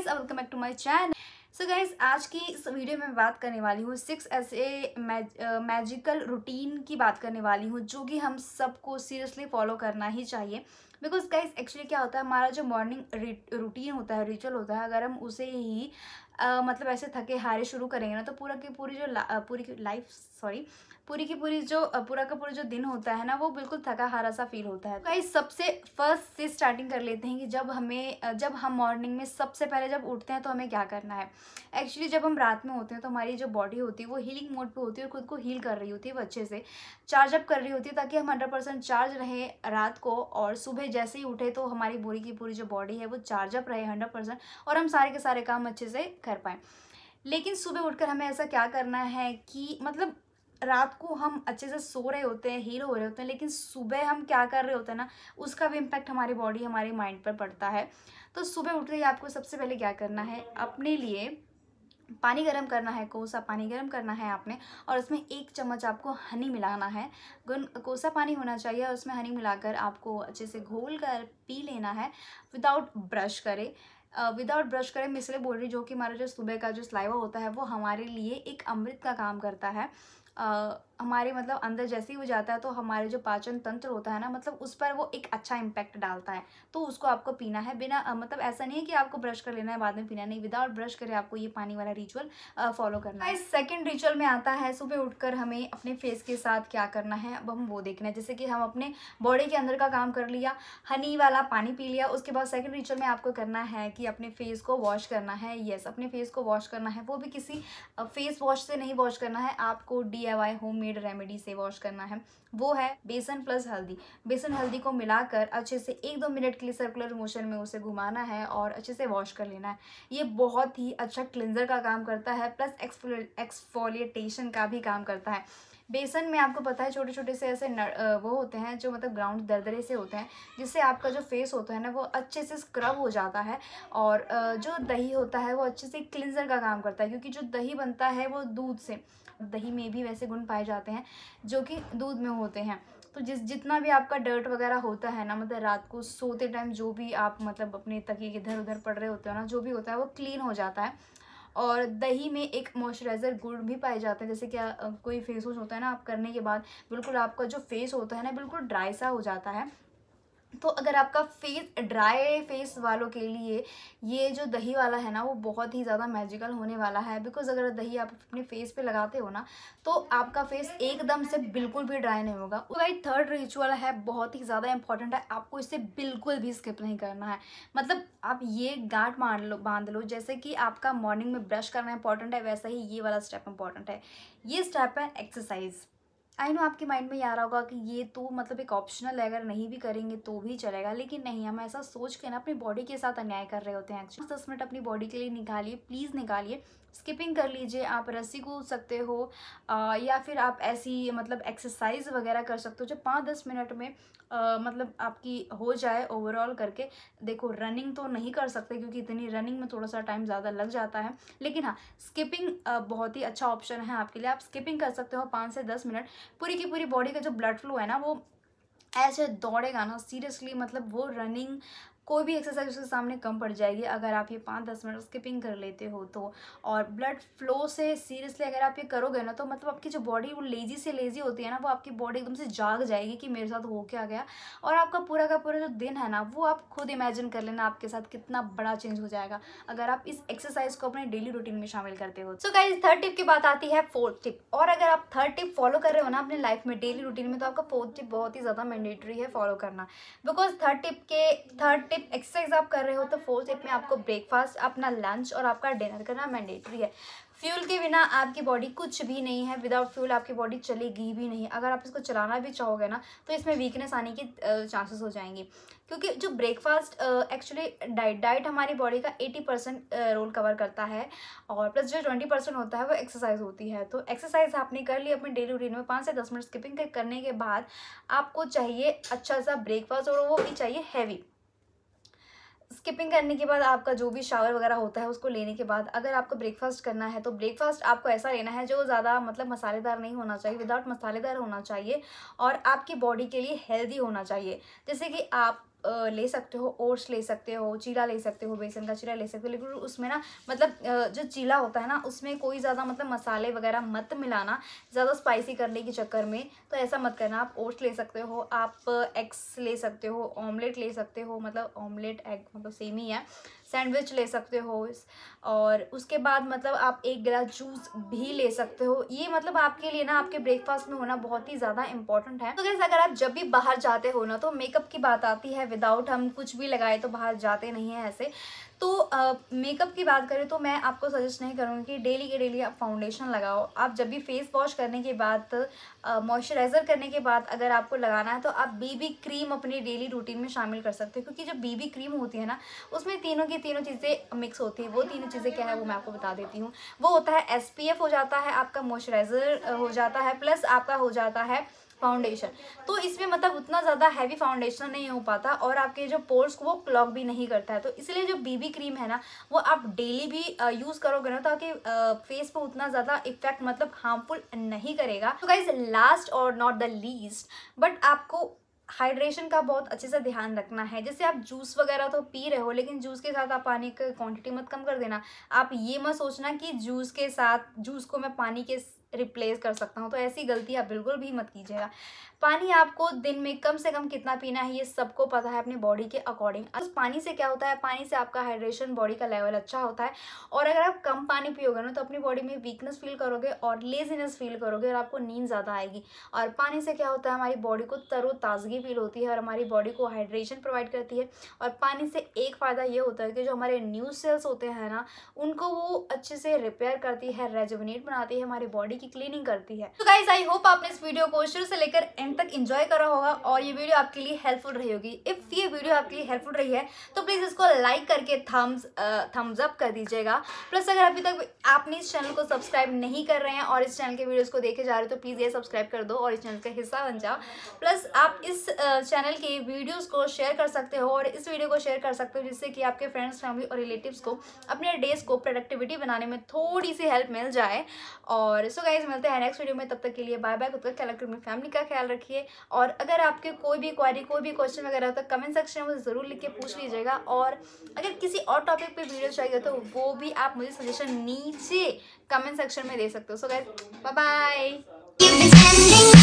guys welcome back to my channel so guys आज की इस वीडियो में बात करने वाली हूँ सिक्स ऐसे मैजिकल रूटीन की बात करने वाली हूँ जो कि हम सबको सीरियसली फॉलो करना ही चाहिए बिकॉज गाइज एक्चुअली क्या होता है हमारा जो मॉर्निंग रूटीन होता है रिचुअल होता है अगर हम उसे ही आ, मतलब ऐसे थके हारे शुरू करेंगे ना तो पूरा की पूरी जो ला, पूरी की लाइफ सॉरी पूरी की पूरी जो पूरा का पूरा जो दिन होता है ना वो बिल्कुल थका हारा सा फील होता है गाइज सबसे फर्स्ट से स्टार्टिंग कर लेते हैं कि जब हमें जब हम मॉर्निंग में सबसे पहले जब उठते हैं तो हमें क्या करना है एक्चुअली जब हम रात में होते हैं तो हमारी जो बॉडी होती है वो हीलिंग मोड पर होती है और खुद को हील कर रही होती है वो अच्छे से चार्जअप कर रही होती है ताकि हम हंड्रेड चार्ज रहे रात को और सुबह सुबह जैसे ही उठे तो हमारी पूरी की पूरी जो बॉडी है वो चार्जअप रहे हंड्रेड परसेंट और हम सारे के सारे काम अच्छे से कर पाएँ लेकिन सुबह उठकर हमें ऐसा क्या करना है कि मतलब रात को हम अच्छे से सो रहे होते हैं हीरो हो रहे होते हैं लेकिन सुबह हम क्या कर रहे होते हैं ना उसका भी इम्पैक्ट हमारी बॉडी हमारे माइंड पर पड़ता है तो सुबह उठते ही आपको सबसे पहले क्या करना है अपने लिए पानी गर्म करना है कोसा पानी गर्म करना है आपने और उसमें एक चम्मच आपको हनी मिलाना है गुन कोसा पानी होना चाहिए और उसमें हनी मिलाकर आपको अच्छे से घोल कर पी लेना है विदाउट ब्रश करे विदाउट ब्रश करें मैं इसलिए बोल रही जो कि हमारा जो सुबह का जो स्लाइवा होता है वो हमारे लिए एक अमृत का काम करता है uh, हमारे मतलब अंदर जैसे ही वो जाता है तो हमारे जो पाचन तंत्र होता है ना मतलब उस पर वो एक अच्छा इम्पैक्ट डालता है तो उसको आपको पीना है बिना मतलब ऐसा नहीं है कि आपको ब्रश कर लेना है बाद में पीना नहीं विदाउट ब्रश करे आपको ये पानी वाला रिचुअल फॉलो करना है सेकेंड रिचुअल में आता है सुबह उठकर हमें अपने फेस के साथ क्या करना है अब हम वो देखना है जैसे कि हम अपने बॉडी के अंदर का काम कर लिया हनी वाला पानी पी लिया उसके बाद सेकेंड रिचुअल में आपको करना है कि अपने फेस को वॉश करना है येस अपने फेस को वॉश करना है वो भी किसी फेस वॉश से नहीं वॉश करना है आपको D I home homemade remedy से वॉश करना है वो है बेसन प्लस हल्दी बेसन हल्दी को मिलाकर अच्छे से एक दो मिनट के लिए सर्कुलर मोशन में उसे घुमाना है और अच्छे से वॉश कर लेना है ये बहुत ही अच्छा क्लिनजर का काम करता है प्लस एक्सफोलिएटेशन का भी काम करता है बेसन में आपको पता है छोटे छोटे से ऐसे नर, वो होते हैं जो मतलब ग्राउंड दरदरे से होते हैं जिससे आपका जो फेस होता है ना वो अच्छे से स्क्रब हो जाता है और जो दही होता है वो अच्छे से क्लिनजर का काम करता है क्योंकि जो दही बनता है वो दूध से दही में भी वैसे गुण पाए जाते हैं जो कि दूध में होते हैं तो जिस जितना भी आपका डर्ट वगैरह होता है ना मतलब रात को सोते टाइम जो भी आप मतलब अपने तकिए इधर उधर पड़ रहे होते हो ना जो भी होता है वो क्लीन हो जाता है और दही में एक मॉइस्चराइज़र गुड़ भी पाए जाते हैं जैसे कि कोई फेस वॉश होता है ना आप करने के बाद बिल्कुल आपका जो फेस होता है ना बिल्कुल ड्राई सा हो जाता है तो अगर आपका फेस ड्राई फेस वालों के लिए ये जो दही वाला है ना वो बहुत ही ज़्यादा मैजिकल होने वाला है बिकॉज़ अगर दही आप अपने फेस पे लगाते हो ना तो आपका फेस एकदम से बिल्कुल भी ड्राई नहीं होगा तो भाई थर्ड रिचुअल है बहुत ही ज़्यादा इंपॉर्टेंट है आपको इसे बिल्कुल भी स्किप नहीं करना है मतलब आप ये गांठ मान लो बांध लो जैसे कि आपका मॉर्निंग में ब्रश करना इंपॉर्टेंट है वैसा ही ये वाला स्टेप इंपॉर्टेंट है ये स्टेप है एक्सरसाइज़ आई नो आपके माइंड में ये आ रहा होगा कि ये तो मतलब एक ऑप्शनल है अगर नहीं भी करेंगे तो भी चलेगा लेकिन नहीं हम ऐसा सोच के ना अपनी बॉडी के साथ अन्याय कर रहे होते हैं एक्चुअली दस मिनट अपनी बॉडी के लिए निकालिए प्लीज़ निकालिए स्किपिंग कर लीजिए आप रस्सी कूद सकते हो आ, या फिर आप ऐसी मतलब एक्सरसाइज वगैरह कर सकते हो जो पाँच दस मिनट में आ, मतलब आपकी हो जाए ओवरऑल करके देखो रनिंग तो नहीं कर सकते क्योंकि इतनी रनिंग में थोड़ा सा टाइम ज़्यादा लग जाता है लेकिन हाँ स्किपिंग बहुत ही अच्छा ऑप्शन है आपके लिए आप स्किपिंग कर सकते हो पाँच से दस मिनट पूरी की पूरी बॉडी का जो ब्लड फ्लो है ना वो ऐसे दौड़ेगा ना सीरियसली मतलब वो रनिंग कोई भी एक्सरसाइज उसके सामने कम पड़ जाएगी अगर आप ये पाँच दस मिनट स्किपिंग कर लेते हो तो और ब्लड फ्लो से सीरियसली अगर आप ये करोगे ना तो मतलब आपकी जो बॉडी वो लेजी से लेजी होती है ना वो आपकी बॉडी एकदम से जाग जाएगी कि मेरे साथ हो क्या गया और आपका पूरा का पूरा जो दिन है ना वो आप खुद इमेजिन कर लेना आपके साथ कितना बड़ा चेंज हो जाएगा अगर आप इस एक्सरसाइज को अपने डेली रूटीन में शामिल करते हो सो गाइज थर्ड टिप की बात आती है फोर्थ टिप और अगर आप थर्ड टिप फॉलो कर रहे हो ना अपने लाइफ में डेली रूटीन में तो आपका फोर्थ टिप बहुत ही ज़्यादा मैंडेटरी है फॉलो करना बिकॉज थर्ड टिप के थर्ड टिप स्टेप एक्सरसाइज आप कर रहे हो तो फोर्थ स्टेप में आपको ब्रेकफास्ट अपना लंच और आपका डिनर करना मैंडेटरी है फ्यूल के बिना आपकी बॉडी कुछ भी नहीं है विदाउट फ्यूल आपकी बॉडी चलेगी भी नहीं अगर आप इसको चलाना भी चाहोगे ना तो इसमें वीकनेस आने की चांसेस हो जाएंगे क्योंकि जो ब्रेकफास्ट एक्चुअली डाइट डाइट हमारी बॉडी का 80 परसेंट रोल कवर करता है और प्लस जो 20 परसेंट होता है वो एक्सरसाइज होती है तो एक्सरसाइज आपने कर ली अपने डेली रूटीन में पाँच से दस मिनट स्किपिंग करने के बाद आपको चाहिए अच्छा सा ब्रेकफास्ट और वो भी चाहिए हैवी स्किपिंग करने के बाद आपका जो भी शावर वगैरह होता है उसको लेने के बाद अगर आपको ब्रेकफास्ट करना है तो ब्रेकफास्ट आपको ऐसा लेना है जो ज़्यादा मतलब मसालेदार नहीं होना चाहिए विदाउट मसालेदार होना चाहिए और आपकी बॉडी के लिए हेल्दी होना चाहिए जैसे कि आप ले सकते हो ओट्स ले सकते हो चीला ले सकते हो बेसन का चीला ले सकते हो लेकिन उसमें ना मतलब जो चीला होता है ना उसमें कोई ज़्यादा मतलब मसाले वगैरह मत मिलाना ज़्यादा स्पाइसी करने के चक्कर में तो ऐसा मत करना आप ओट्स ले सकते हो आप एग्स ले सकते हो ऑमलेट ले सकते हो मतलब ऑमलेट एग मतलब सेम ही है सैंडविच ले सकते हो और उसके बाद मतलब आप एक गिलास जूस भी ले सकते हो ये मतलब आपके लिए ना आपके ब्रेकफास्ट में होना बहुत ही ज़्यादा इंपॉर्टेंट है तो कैसे अगर आप जब भी बाहर जाते हो ना तो मेकअप की बात आती है विदाउट हम कुछ भी लगाए तो बाहर जाते नहीं हैं ऐसे तो मेकअप की बात करें तो मैं आपको सजेस्ट नहीं करूँगी कि डेली के डेली आप फाउंडेशन लगाओ आप जब भी फेस वॉश करने के बाद मॉइस्चराइज़र करने के बाद अगर आपको लगाना है तो आप बीबी क्रीम अपनी डेली रूटीन में शामिल कर सकते हो क्योंकि जो बीबी क्रीम होती है ना उसमें तीनों की तीनों चीज़ें मिक्स होती है वो तीनों चीज़ें क्या है वो मैं आपको बता देती हूँ वो होता है एस हो जाता है आपका मॉइस्चराइज़र हो जाता है प्लस आपका हो जाता है फाउंडेशन तो इसमें मतलब उतना ज़्यादा हैवी फाउंडेशन नहीं हो पाता और आपके जो पोर्स को वो क्लॉक भी नहीं करता है तो इसलिए जो बीबी क्रीम है ना वो आप डेली भी यूज़ करोगे ना तो फेस पर उतना ज़्यादा इफेक्ट मतलब हार्मफुल नहीं करेगा तो गाइज लास्ट और नॉट द लीस्ट बट आपको हाइड्रेशन का बहुत अच्छे से ध्यान रखना है जैसे आप जूस वगैरह तो पी रहे हो लेकिन जूस के साथ आप पानी की क्वांटिटी मत कम कर देना आप ये मत सोचना कि जूस के साथ जूस को मैं पानी के रिप्लेस कर सकता हूँ तो ऐसी गलती आप बिल्कुल भी मत कीजिएगा पानी आपको दिन में कम से कम कितना पीना है ये सबको पता है अपने बॉडी के अकॉर्डिंग अब पानी से क्या होता है पानी से आपका हाइड्रेशन बॉडी का लेवल अच्छा होता है और अगर आप कम पानी पियोगे ना तो अपनी बॉडी में वीकनेस फील करोगे और लेजीनेस फील करोगे और आपको नींद ज़्यादा आएगी और पानी से क्या होता है हमारी बॉडी को तरोताजगी फील होती है और हमारी बॉडी को हाइड्रेशन प्रोवाइड करती है और पानी से एक फ़ायदा ये होता है कि जो हमारे न्यू सेल्स होते हैं ना उनको वो अच्छे से रिपेयर करती है रेजुवनेट बनाती है हमारी बॉडी की क्लीनिंग करती है तो गाइज आई होप आपने इस वीडियो को शुरू से लेकर एंड तक इंजॉय करा होगा और ये वीडियो आपके लिए हेल्पफुल रही होगी इफ़ ये वीडियो आपके लिए हेल्पफुल रही है तो प्लीज़ इसको लाइक करके थम्स थम्स अप कर दीजिएगा प्लस अगर अभी तक आपने इस चैनल को सब्सक्राइब नहीं कर रहे हैं और इस चैनल के वीडियोज़ को देखे जा रहे हो तो प्लीज़ ये सब्सक्राइब कर दो और इस चैनल का हिस्सा बन जाओ प्लस आप इस चैनल uh, के वीडियोज़ को शेयर कर सकते हो और इस वीडियो को शेयर कर सकते हो जिससे कि आपके फ्रेंड्स फैमिली और रिलेटिव को अपने डेज को प्रोडक्टिविटी बनाने में थोड़ी सी हेल्प मिल जाए और सो गाइज मिलते हैं नेक्स्ट वीडियो में तब तक के लिए बाय बाय खुद का ख्याल रखिए अपनी फैमिली का ख्याल रखिए और अगर आपके कोई भी क्वारी कोई भी क्वेश्चन वगैरह तो कमेंट सेक्शन में ज़रूर लिख के पूछ लीजिएगा और अगर किसी और टॉपिक पर वीडियो चाहिए तो वो भी आप मुझे सजेशन नीचे कमेंट सेक्शन में दे सकते हो सो गाइज बाय बाय